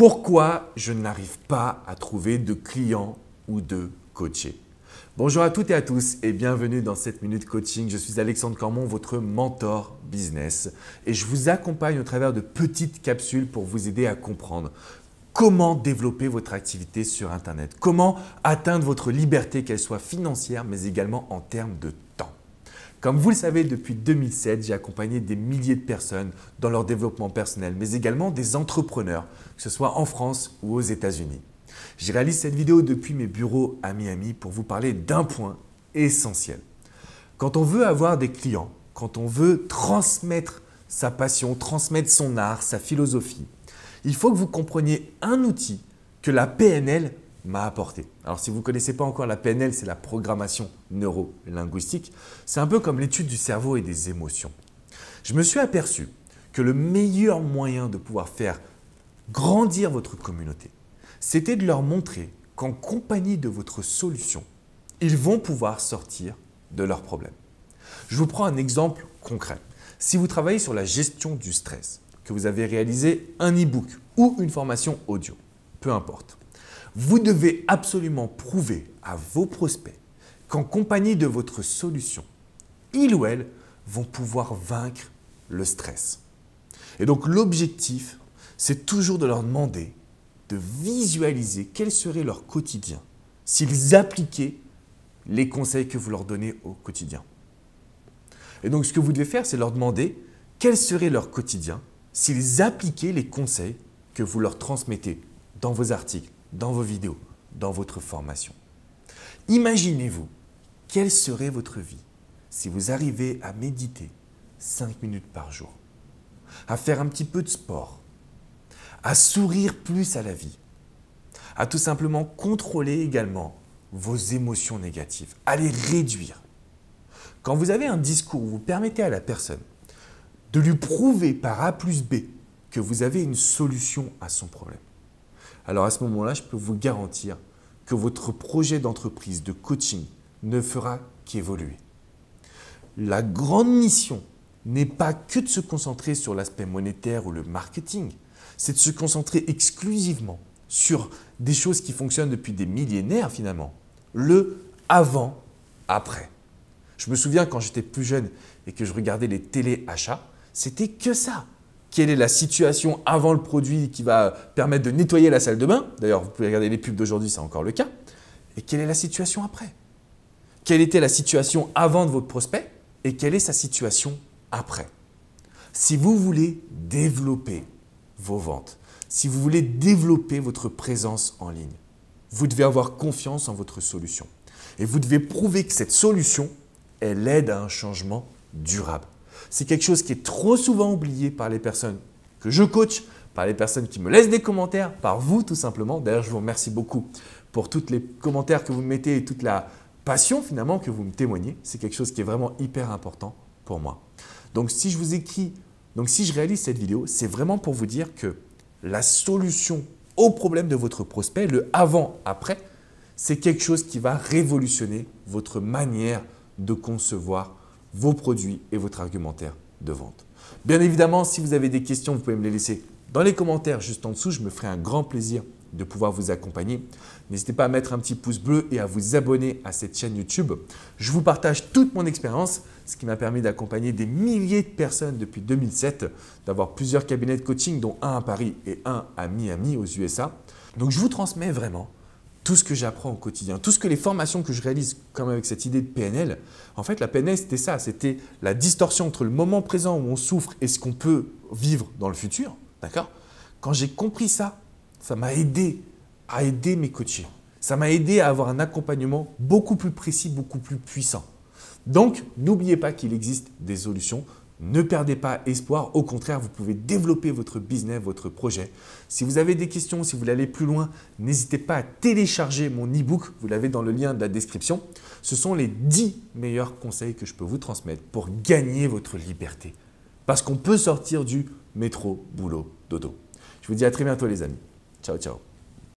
Pourquoi je n'arrive pas à trouver de clients ou de coachés Bonjour à toutes et à tous et bienvenue dans cette minute coaching. Je suis Alexandre Cormon, votre mentor business et je vous accompagne au travers de petites capsules pour vous aider à comprendre comment développer votre activité sur Internet, comment atteindre votre liberté, qu'elle soit financière mais également en termes de comme vous le savez, depuis 2007, j'ai accompagné des milliers de personnes dans leur développement personnel, mais également des entrepreneurs, que ce soit en France ou aux États-Unis. J'ai réalise cette vidéo depuis mes bureaux à Miami pour vous parler d'un point essentiel. Quand on veut avoir des clients, quand on veut transmettre sa passion, transmettre son art, sa philosophie, il faut que vous compreniez un outil que la PNL m'a apporté. Alors si vous ne connaissez pas encore la PNL, c'est la programmation neuro-linguistique. C'est un peu comme l'étude du cerveau et des émotions. Je me suis aperçu que le meilleur moyen de pouvoir faire grandir votre communauté, c'était de leur montrer qu'en compagnie de votre solution, ils vont pouvoir sortir de leurs problèmes. Je vous prends un exemple concret. Si vous travaillez sur la gestion du stress, que vous avez réalisé un e-book ou une formation audio, peu importe. Vous devez absolument prouver à vos prospects qu'en compagnie de votre solution, ils ou elles vont pouvoir vaincre le stress. Et donc l'objectif, c'est toujours de leur demander de visualiser quel serait leur quotidien s'ils appliquaient les conseils que vous leur donnez au quotidien. Et donc ce que vous devez faire, c'est leur demander quel serait leur quotidien s'ils appliquaient les conseils que vous leur transmettez dans vos articles, dans vos vidéos, dans votre formation. Imaginez-vous, quelle serait votre vie si vous arrivez à méditer 5 minutes par jour, à faire un petit peu de sport, à sourire plus à la vie, à tout simplement contrôler également vos émotions négatives, à les réduire. Quand vous avez un discours où vous permettez à la personne de lui prouver par A plus B que vous avez une solution à son problème, alors à ce moment-là, je peux vous garantir que votre projet d'entreprise de coaching ne fera qu'évoluer. La grande mission n'est pas que de se concentrer sur l'aspect monétaire ou le marketing, c'est de se concentrer exclusivement sur des choses qui fonctionnent depuis des millénaires finalement, le avant-après. Je me souviens quand j'étais plus jeune et que je regardais les téléachats, c'était que ça quelle est la situation avant le produit qui va permettre de nettoyer la salle de bain. D'ailleurs, vous pouvez regarder les pubs d'aujourd'hui, c'est encore le cas. Et quelle est la situation après Quelle était la situation avant de votre prospect et quelle est sa situation après Si vous voulez développer vos ventes, si vous voulez développer votre présence en ligne, vous devez avoir confiance en votre solution. Et vous devez prouver que cette solution, elle aide à un changement durable. C'est quelque chose qui est trop souvent oublié par les personnes que je coach, par les personnes qui me laissent des commentaires, par vous tout simplement. D'ailleurs, je vous remercie beaucoup pour tous les commentaires que vous mettez et toute la passion finalement que vous me témoignez. C'est quelque chose qui est vraiment hyper important pour moi. Donc si je vous écris, donc si je réalise cette vidéo, c'est vraiment pour vous dire que la solution au problème de votre prospect, le avant-après, c'est quelque chose qui va révolutionner votre manière de concevoir vos produits et votre argumentaire de vente. Bien évidemment, si vous avez des questions, vous pouvez me les laisser dans les commentaires juste en dessous. Je me ferai un grand plaisir de pouvoir vous accompagner. N'hésitez pas à mettre un petit pouce bleu et à vous abonner à cette chaîne YouTube. Je vous partage toute mon expérience, ce qui m'a permis d'accompagner des milliers de personnes depuis 2007, d'avoir plusieurs cabinets de coaching, dont un à Paris et un à Miami aux USA. Donc je vous transmets vraiment tout ce que j'apprends au quotidien, tout ce que les formations que je réalise, comme avec cette idée de PNL, en fait, la PNL, c'était ça, c'était la distorsion entre le moment présent où on souffre et ce qu'on peut vivre dans le futur, d'accord Quand j'ai compris ça, ça m'a aidé à aider mes coachés. Ça m'a aidé à avoir un accompagnement beaucoup plus précis, beaucoup plus puissant. Donc, n'oubliez pas qu'il existe des solutions ne perdez pas espoir, au contraire, vous pouvez développer votre business, votre projet. Si vous avez des questions, si vous voulez aller plus loin, n'hésitez pas à télécharger mon e-book, vous l'avez dans le lien de la description. Ce sont les 10 meilleurs conseils que je peux vous transmettre pour gagner votre liberté. Parce qu'on peut sortir du métro, boulot, dodo. Je vous dis à très bientôt les amis. Ciao, ciao.